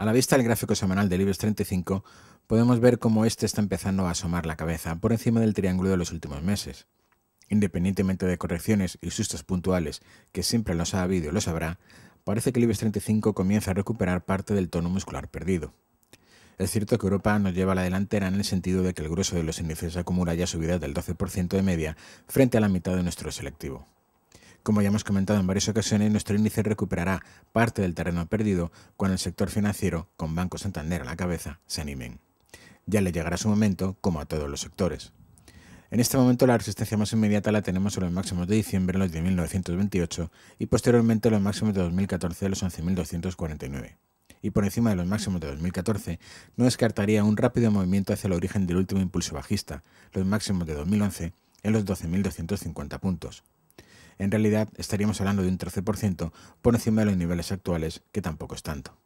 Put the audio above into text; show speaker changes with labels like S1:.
S1: A la vista del gráfico semanal del IBEX 35, podemos ver cómo este está empezando a asomar la cabeza por encima del triángulo de los últimos meses. Independientemente de correcciones y sustos puntuales, que siempre nos ha habido y los habrá, parece que el IBEX 35 comienza a recuperar parte del tono muscular perdido. Es cierto que Europa nos lleva a la delantera en el sentido de que el grueso de los índices acumula ya subidas del 12% de media frente a la mitad de nuestro selectivo. Como ya hemos comentado en varias ocasiones, nuestro índice recuperará parte del terreno perdido cuando el sector financiero, con Banco Santander a la cabeza, se animen. Ya le llegará su momento, como a todos los sectores. En este momento la resistencia más inmediata la tenemos en los máximos de diciembre en los 1928 y posteriormente los máximos de 2014 en los 11.249. Y por encima de los máximos de 2014 no descartaría un rápido movimiento hacia el origen del último impulso bajista, los máximos de 2011 en los 12.250 puntos, en realidad estaríamos hablando de un 13% por encima de los niveles actuales, que tampoco es tanto.